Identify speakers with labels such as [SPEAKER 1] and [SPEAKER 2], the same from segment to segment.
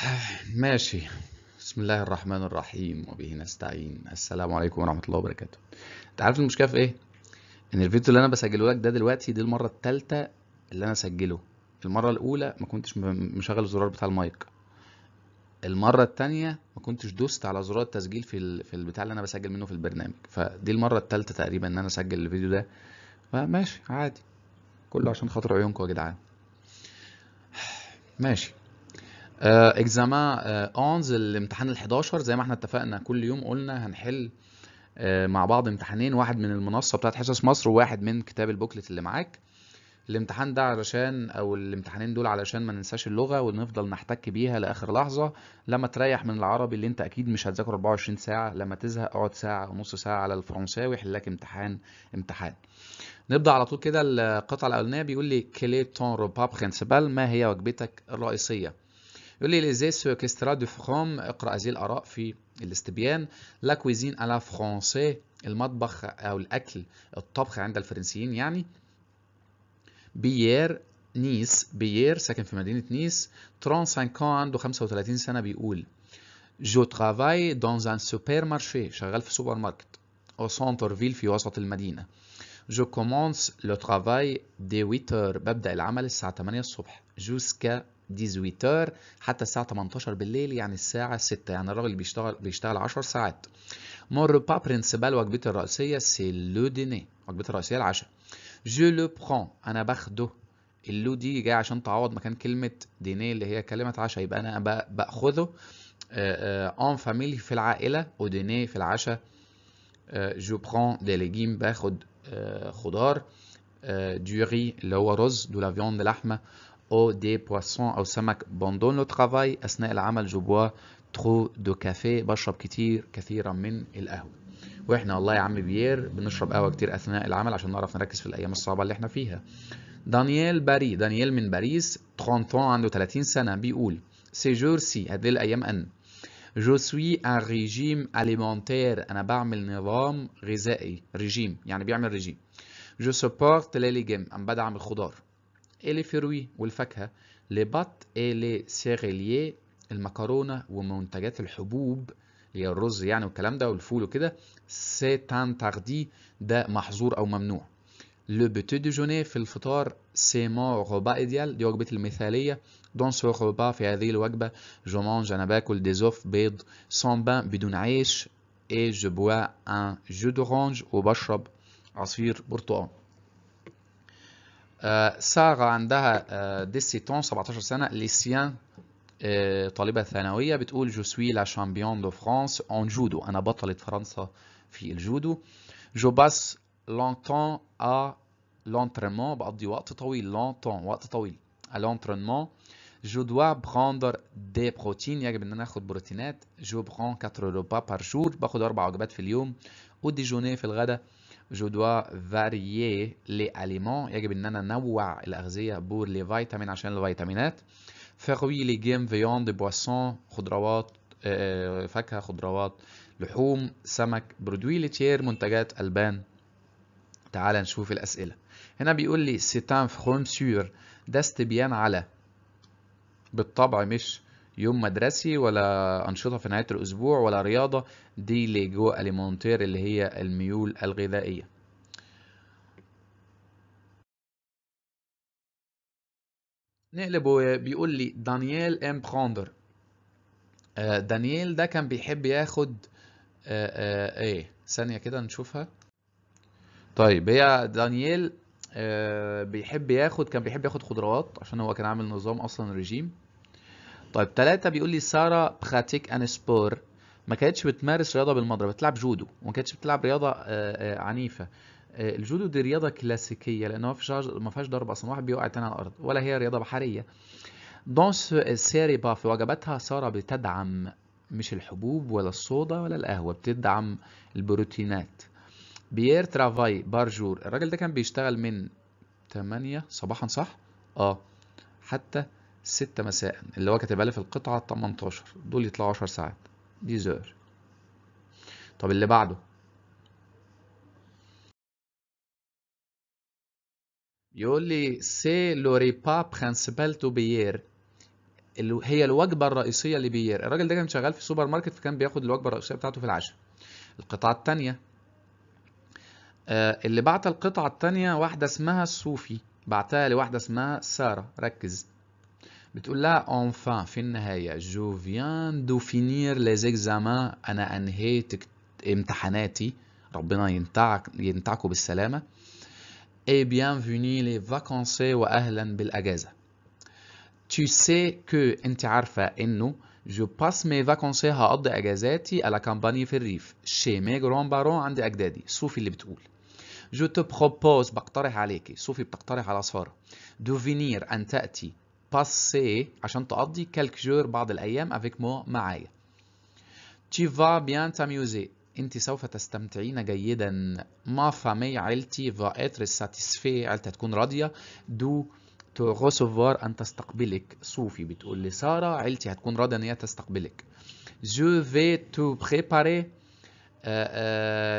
[SPEAKER 1] ماشي بسم الله الرحمن الرحيم وبه نستعين السلام عليكم ورحمه الله وبركاته انت عارف المشكله في ايه ان الفيديو اللي انا بسجله لك ده دلوقتي دي المره الثالثه اللي انا سجله المره الاولى ما كنتش مشغل الزرار بتاع المايك المره الثانيه ما كنتش دوست على زرار التسجيل في في البتاع اللي انا بسجل منه في البرنامج فدي المره الثالثه تقريبا ان انا اسجل الفيديو ده فماشي عادي كله عشان خاطر عيونكم يا جدعان ماشي آه، اكزاما 11 آه، آه، الامتحان ال11 زي ما احنا اتفقنا كل يوم قلنا هنحل مع بعض امتحانين واحد من المنصه بتاعت حصص مصر وواحد من كتاب البوكلت اللي معاك الامتحان ده علشان او الامتحانين دول علشان ما ننساش اللغه ونفضل نحتك بيها لاخر لحظه لما تريح من العربي اللي انت اكيد مش هتذاكره 24 ساعه لما تزهق اقعد ساعه ونص ساعه على الفرنساوي لك امتحان امتحان نبدا على طول كده القطعه الاولانيه بيقول لي كلي تون روبا برينسيبال ما هي وجبتك الرئيسيه يقول لي ليزيس كيسترا دو فخوم اقرا هذه الاراء في الاستبيان لا كويزين الا فرونسي المطبخ او الاكل الطبخ عند الفرنسيين يعني بيير نيس بيير ساكن في مدينه نيس 35 عنده 35 سنه بيقول جو ترافاي دون ان سوبر مارشي شغال في سوبر ماركت او سنتر فيل في وسط المدينه جو كومونس لو ترافاي دي 8 ببدا العمل الساعه 8 الصبح جوسكا 18 حتى الساعة 18 بالليل يعني الساعة 6 يعني الراجل بيشتغل بيشتغل 10 ساعات مور با برينسيبال وجبتي الرئيسية سي لو ديني وجبتي الرئيسية العشاء جو لو برون أنا باخده اللو دي جاي عشان تعوض مكان كلمة ديني اللي هي كلمة عشاء يبقى أنا باخذه اون فاميلي في العائلة وديني في العشاء جو برون دي ليجيم باخد آه، خضار دو آه، ري اللي هو رز دو فيوند لحمة أو دي بواسون أو سمك بوندون لو ترافاي أثناء العمل جو بوا ترو دو كافيه بشرب كتير كثيرا من القهوة واحنا والله يا عم بيير بنشرب قهوة كتير أثناء العمل عشان نعرف نركز في الأيام الصعبة اللي احنا فيها دانييل باري دانييل من باريس 30 عنده 30 سنة بيقول سي جور سي هذه الأيام أن جو سوي ان ريجيم اليمونتير انا بعمل نظام غذائي ريجيم يعني بيعمل ريجيم جو سبورت لي ليجيم انا بدعم الخضار et les fruits والفاكهة les pâtes et les céréaliers المكرونة ومنتجات الحبوب اللي هي الرز يعني والكلام ده والفول وكده c'est interdit ده محظور أو ممنوع لو بوتي ديجوني في الفطار سي مون غوبا ايديال دي وجبتي المثالية دون سو غوبا في هذه الوجبة جو مانج أنا باكل ديزوف بيض سون بان بدون عيش اي جو بوا ان جو دورانج وبشرب عصير برتقال سارة عندها ديسيتون 17 سنة ليسيان طالبة ثانوية بتقول جو سوي لا شامبيون دو فرانس اون جودو أنا بطلة فرنسا في الجودو جو باس لونتون ا لونترينمون بقضي وقت طويل لونتون وقت طويل ا لونترينمون جو دوا بروندر دي بروتين يجب ان انا اخد بروتينات جو برون 4 روبا بار جور باخد اربع وجبات في اليوم وديجوني في الغداء je dois varier les aliments يجب ان انا انوع الاغذيه بور لي فيتامين عشان الفيتامينات فروي لي جيم فيوند بواسون خضروات آه، فاكهه خضروات لحوم سمك برودوي ليتير منتجات البان تعال نشوف الاسئله هنا بيقول لي سيتان فخون سور ده استبيان على بالطبع مش يوم مدرسي ولا أنشطة في نهاية الأسبوع ولا رياضة دي ليجو أليمونتير اللي هي الميول الغذائية نقلب بيقول لي دانييل ام آه، دانييل ده كان بيحب ياخد آه، آه، ايه ثانية كده نشوفها طيب هي دانييل بيحب ياخد كان بيحب ياخد خضروات عشان هو كان عامل نظام اصلا رجيم طيب ثلاثة بيقول لي سارة بخاتيك ان سبور ما كانتش بتمارس رياضة بالمضرب بتلعب جودو وما كانتش بتلعب رياضة آه، آه، عنيفة آه، الجودو دي رياضة كلاسيكية لأن ما فيهاش ما فيهاش ضرب أصلا واحد بيوقع تاني على الأرض ولا هي رياضة بحرية دونس سيري با في وجباتها سارة بتدعم مش الحبوب ولا الصودا ولا القهوة بتدعم البروتينات بيير ترافاي بارجور الراجل ده كان بيشتغل من 8 صباحا صح؟ اه حتى 6 مساء اللي هو كاتبها لي في القطعة 18 دول يطلعوا 10 ساعات دي زور طب اللي بعده يقول لي سي لو ريبا برينسيبال تو بيير اللي هي الوجبه الرئيسيه لبيير الراجل ده كان شغال في سوبر ماركت فكان بياخد الوجبه الرئيسيه بتاعته في العشاء القطعه الثانيه آه، اللي بعت القطعه الثانيه واحده اسمها صوفي بعتها لواحده اسمها ساره ركز بتقول لا enfin في النهاية جو فيان دو فينير لي زيكزامان أنا أنهيت امتحاناتي ربنا ينتعك ينتعكوا بالسلامة et bienvenue les vacances وأهلا بالأجازة tu sais que أنت عارفة إنه جو باس مي vacances هقضي أجازاتي على كامباني في الريف chez مي جران بارون عند أجدادي صوفي اللي بتقول جو te propose بقترح عليكي صوفي بتقترح على سارة دو فينير أن تأتي passé عشان تقضي كالك جور بعض الأيام avec moi معايا. Tu vas bien t'amuser. أنت سوف تستمتعين جيدا. ما فامي عيلتي va être satisfait عيلتها تكون راضية. دو تو غوسوفوار أن تستقبلك. صوفي بتقول لسارة عيلتي هتكون راضية إن هي تستقبلك. جو في تو بريباري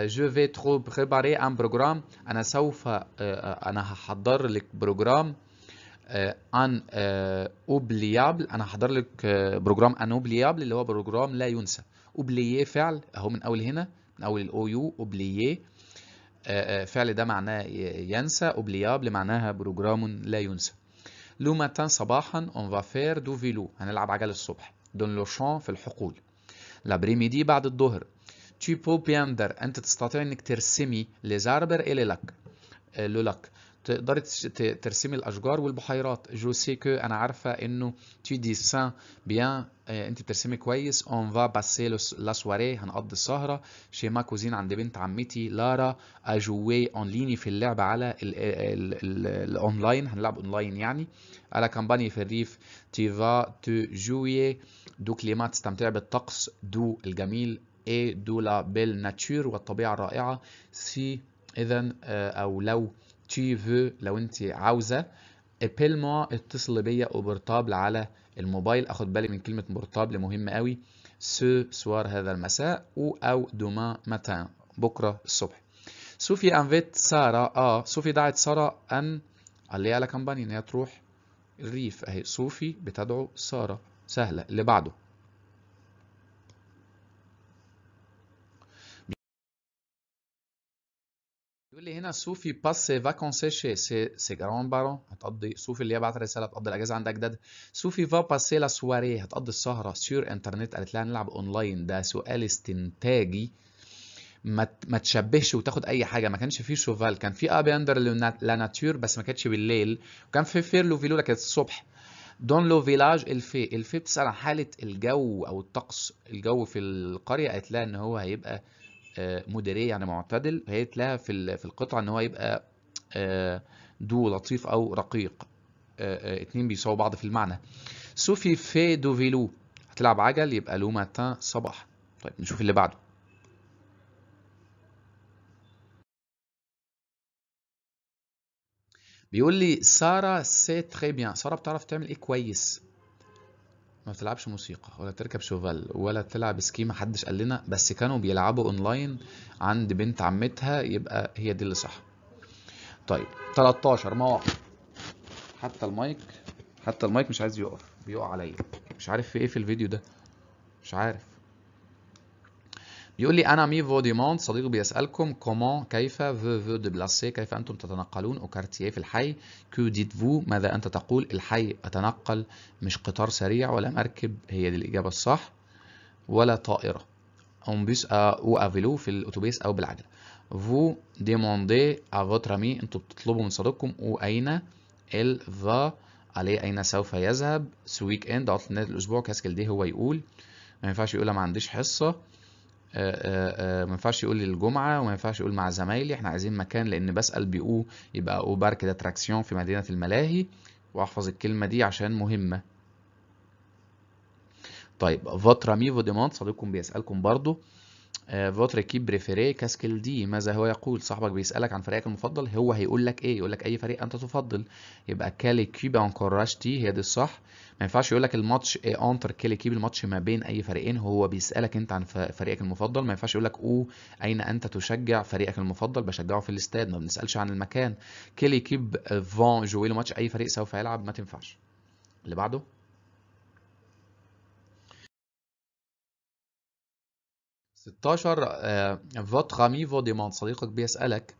[SPEAKER 1] جو في تو بريباري ان بروجرام انا سوف آه، آه، انا هحضر لك بروجرام ان آه، اوبليابل آه، انا هحضر لك آه، بروجرام ان اوبليابل اللي هو بروجرام لا ينسى اوبليي فعل اهو من اول هنا من اول الاو يو اوبليي فعل ده معناه ينسى اوبليابل معناها بروجرام لا ينسى لو ماتان صباحا اون فا فير دو فيلو هنلعب عجل الصبح دون لو شان في الحقول لابريميدي بعد الظهر تيبو بياندر انت تستطيع انك ترسمي لزاربر الي لك لو لك تقدري ترسمي الاشجار والبحيرات جو سي كو انا عارفه انه تي دي سان بيان انت بترسمي كويس اون فا باسي لا سواري هنقضي السهره شي ما كوزين عند بنت عمتي لارا اجوي اون ليني في اللعب على الاونلاين هنلعب اونلاين يعني على كامباني في الريف تي فا تو جوي دو كليمات تستمتع بالطقس دو الجميل اي دو لا بيل ناتشور والطبيعه الرائعه سي اذا آه، او لو تي veux لو انت عاوزه appelle اتصل بيا اوبر تابل على الموبايل اخد بالي من كلمه بورتابل مهمه قوي سو سوار هذا المساء او او دوما ماتان بكره الصبح سوفي انفيت ساره اه سوفي دعت ساره ان قال على كمباني ان هي تروح الريف اهي صوفي بتدعو ساره سهله اللي بعده هنا صوفي باس فاكونسي شي سي سي جران بارون هتقضي صوفي اللي هي بعت رساله هتقضي الاجازه عند اجدادها صوفي فا باسي لا سواري هتقضي السهره سيور انترنت قالت لها نلعب اونلاين ده سؤال استنتاجي ما ما تشبهش وتاخد اي حاجه ما كانش فيه شوفال كان في ابياندر لا ناتور بس ما كانتش بالليل وكان في فيرلو فيلو كانت الصبح دون لو فيلاج الفي الفي بتسال عن حاله الجو او الطقس الجو في القريه قالت لها ان هو هيبقى آه، مديريه يعني معتدل فقالت تلاقيها في في القطعه ان هو يبقى دو آه، لطيف او رقيق آه، اتنين بيساووا بعض في المعنى سوفي في دو فيلو هتلعب عجل يبقى لو ماتان صباح طيب نشوف اللي بعده بيقول لي ساره سي تري بيان ساره بتعرف تعمل ايه كويس ما بتلعبش موسيقى ولا تركب شوفال ولا تلعب سكي محدش قال لنا بس كانوا بيلعبوا اونلاين عند بنت عمتها يبقى هي دي اللي صح طيب 13 مواقف حتى المايك حتى المايك مش عايز يقف بيقع عليا مش عارف في ايه في الفيديو ده مش عارف يقول لي انا مي فو ديموند صديق بيسالكم كومون كيف فو فو ديبلاسي كيف انتم تتنقلون او كارتييه في الحي كو ديت فو ماذا انت تقول الحي اتنقل مش قطار سريع ولا مركب هي دي الاجابه الصح ولا طائره بيس او افيلو في الاتوبيس او بالعجله فو ديموندي ا فوتر امي انتوا بتطلبوا من صديقكم او اين ال فا عليه اين سوف يذهب سويك اند عطله نهايه الاسبوع كاسكل دي هو يقول ما ينفعش يقول ما عنديش حصه آه، آه، آه، ما ينفعش يقول الجمعه وما ينفعش يقول مع زمايلي احنا عايزين مكان لان بسال بيقو او يبقى او بارك ده تراكسيون في مدينه الملاهي واحفظ الكلمه دي عشان مهمه طيب فوتر امي فو ديموند صديقكم بيسالكم برضو فوتر كيب بريفيري كاسكيل دي ماذا هو يقول صاحبك بيسالك عن فريقك المفضل هو هيقول لك ايه يقول لك اي فريق انت تفضل يبقى كالي كيب اون كوراشتي هي دي الصح ما ينفعش يقول لك الماتش اونتر كالي كيب الماتش ما بين اي فريقين هو بيسالك انت عن فريقك المفضل ما ينفعش يقول لك او اين انت تشجع فريقك المفضل بشجعه في الاستاد ما بنسالش عن المكان كالي كيب فون جويل ماتش اي فريق سوف يلعب ما تنفعش اللي بعده 16 فوتر امي فو ديموند صديقك بيسألك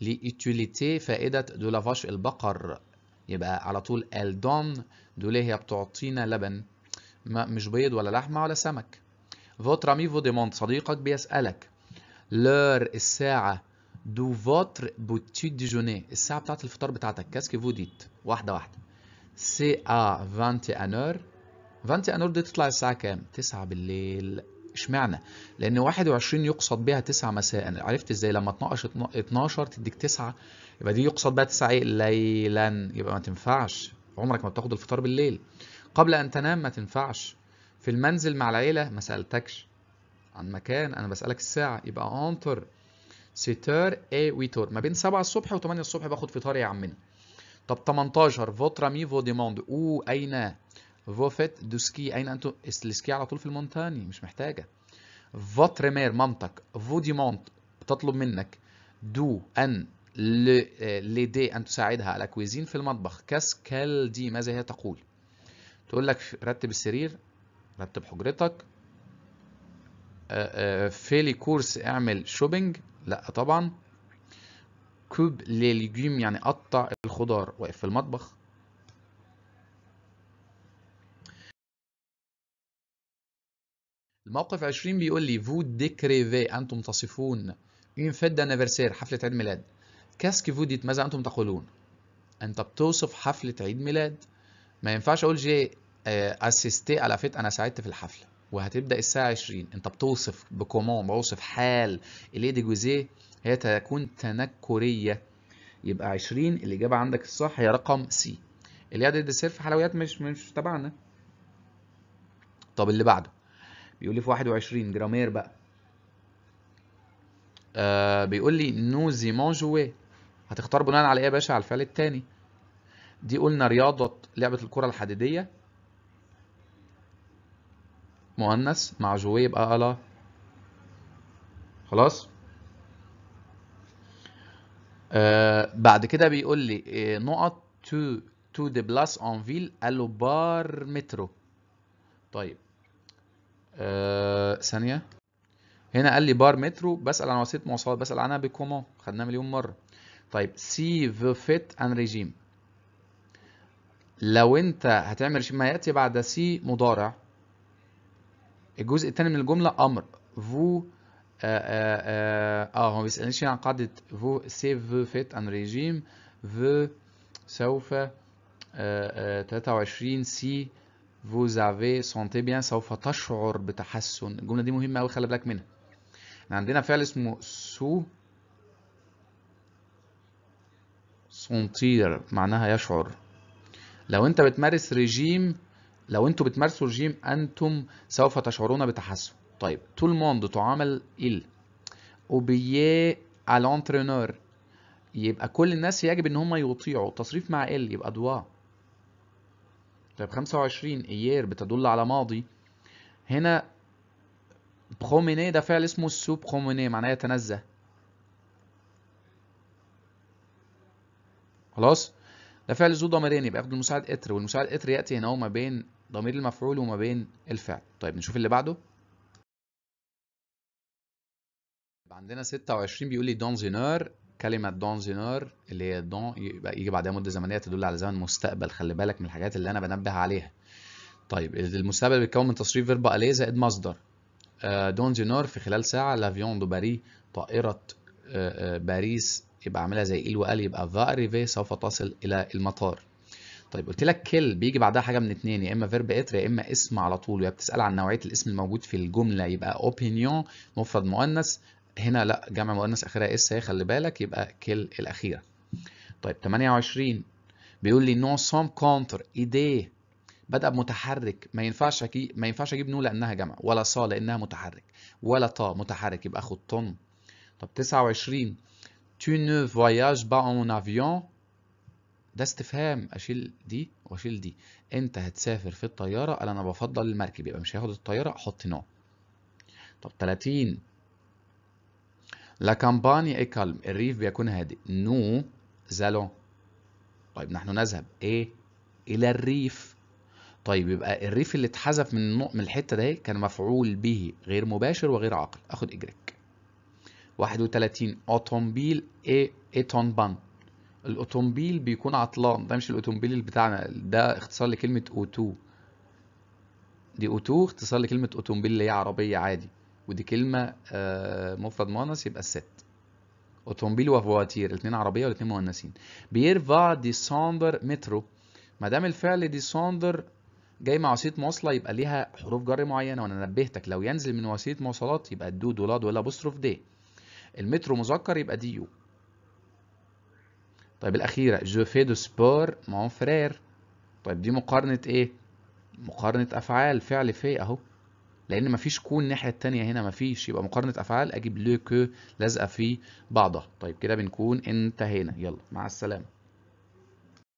[SPEAKER 1] لإتيوليتي فائدة دو لافاش البقر يبقى على طول الدون دول هي بتعطينا لبن ما مش بيض ولا لحمة ولا سمك فوتر امي فو ديموند صديقك بيسألك لور الساعة دو فوتر بوتيت ديجوني الساعة بتاعت الفطار بتاعتك كاسكي فو ديت واحدة واحدة سي ا 21 اور 21 اور دي تطلع الساعة كام؟ 9 بالليل اشمعنى؟ لأن 21 يقصد بها 9 مساء، عرفت ازاي؟ لما تناقش 12 تديك 9 يبقى دي يقصد بها 9 ايه؟ ليلا يبقى ما تنفعش، عمرك ما بتاخد الفطار بالليل. قبل أن تنام ما تنفعش. في المنزل مع العيلة ما سألتكش عن مكان أنا بسألك الساعة يبقى أنتر ستار اي ويتور ما بين 7 الصبح و8 الصبح باخد فطار يا عمنا. طب 18 فوتر مي فو ديموند او أين فوفيت دو سكي اين انتم السكي على طول في المونتاني مش محتاجه فوتر مير مامتك فو دي مونت بتطلب منك دو ان لدي ان تساعدها على كويزين في المطبخ كاسكال دي ماذا هي تقول تقول لك رتب السرير رتب حجرتك فيلي أه، كورس أه، اعمل شوبينج لا طبعا كوب للجيم يعني قطع الخضار واقف في المطبخ الموقف 20 بيقول لي فو ديكريفي انتم تصفون اون فيت دانيفرسير حفلة عيد ميلاد كاسك فو ديت ماذا انتم تقولون انت بتوصف حفلة عيد ميلاد ما ينفعش اقول جي اسيستي آه، على فيت انا ساعدت في الحفلة وهتبدا الساعة 20 انت بتوصف بكومون بوصف حال دي جوزيه هي تكون تنكرية يبقى 20 الاجابة عندك الصح هي رقم سي اللي هي دي سيرف حلويات مش مش تبعنا طب اللي بعده بيقول لي في 21 جرامير بقى آه بيقول لي نو زيمون جوي هتختار بناء على ايه يا باشا على الفعل الثاني دي قلنا رياضة لعبة الكرة الحديدية مؤنث مع جوي يبقى ألا خلاص آه بعد كده بيقول لي آه، نقط تو تو دي بلاس اون فيل الو بار مترو طيب آه، ثانيه هنا قال لي بار مترو بسال عن وسيله مواصلات بسال عنها بكومون خدناها مليون مره طيب سي في فيت ان ريجيم لو انت هتعمل ما ياتي بعد سي مضارع الجزء الثاني من الجمله امر فو آه،, آه،, اه هو ما بيسالنيش عن قاعده فو سي في فيت ان ريجيم في سوف آه 23 سي vous avez sentez bien سوف تشعر بتحسن الجمله دي مهمه قوي خلي بالك منها احنا عندنا فعل اسمه سو سونتير معناها يشعر لو انت بتمارس ريجيم لو انتوا بتمارسوا ريجيم انتم سوف تشعرون بتحسن طيب طول موند تعامل ال obéir الانترينور يبقى كل الناس يجب ان هم يطيعوا التصريف مع ال يبقى دوا طيب 25 ايير بتدل على ماضي هنا بخوميني ده فعل اسمه سو بروميني معناه يتنزه خلاص ده فعل ذو ضميرين يبقى ياخد المساعد اتر والمساعد اتر ياتي هنا ما بين ضمير المفعول وما بين الفعل طيب نشوف اللي بعده عندنا 26 بيقول لي دونزينور كلمة دون زينار اللي هي دون يبقى يجي بعدها مدة زمنية تدل على زمن مستقبل خلي بالك من الحاجات اللي أنا بنبه عليها. طيب المستقبل بيتكون من تصريف فيرب أليه زائد مصدر. آه، دون زينار في خلال ساعة لافيون دو باري طائرة آه، آه، باريس يبقى عاملها زي إل وقال يبقى ذا أريفي سوف تصل إلى المطار. طيب قلت لك كل بيجي بعدها حاجه من اتنين يا اما فيرب اتر يا اما اسم على طول يا بتسال عن نوعيه الاسم الموجود في الجمله يبقى اوبينيون مفرد مؤنث هنا لا جمع مؤنث اخرها اس هي خلي بالك يبقى كل الاخيره طيب 28 بيقول لي نو سوم كونتر ايديه بدا بمتحرك ما ينفعش أكي... ما ينفعش اجيب نو لانها جمع ولا ص لانها متحرك ولا ط متحرك يبقى طن طب 29 tu ne voyages pas en avion ده استفهام اشيل دي واشيل دي انت هتسافر في الطياره انا بفضل المركب يبقى مش هاخد الطياره احط نو طب 30 لا كامباني اي كالم الريف بيكون هادئ. نو زالون طيب نحن نذهب ايه؟ إلى الريف. طيب يبقى الريف اللي اتحذف من من الحتة ده كان مفعول به غير مباشر وغير عاقل. آخد إجريك. 31 أوتومبيل اي إيتونبان. الأوتومبيل بيكون عطلان. ده مش الأوتومبيل بتاعنا. ده اختصار لكلمة أوتو. دي أوتو اختصار لكلمة أوتومبيل اللي هي عربية عادي. ودي كلمة آه، مفرد مؤنث يبقى الست اوتومبيل وفواتير الاثنين عربية والاثنين مؤنثين بيرفع ديساندر مترو ما دام الفعل ديساندر جاي مع وسيله مواصله يبقى ليها حروف جر معينه وانا نبهتك لو ينزل من وسيله مواصلات يبقى الدو دولاد ولا بوستروف دي المترو مذكر يبقى دي يو. طيب الاخيره جو في دو سبور مون فرير طيب دي مقارنه ايه مقارنه افعال فعل في اهو لان مفيش كون الناحيه الثانيه هنا مفيش يبقى مقارنه افعال اجيب لو كو لازقه في بعضها طيب كده بنكون انتهينا يلا مع السلامه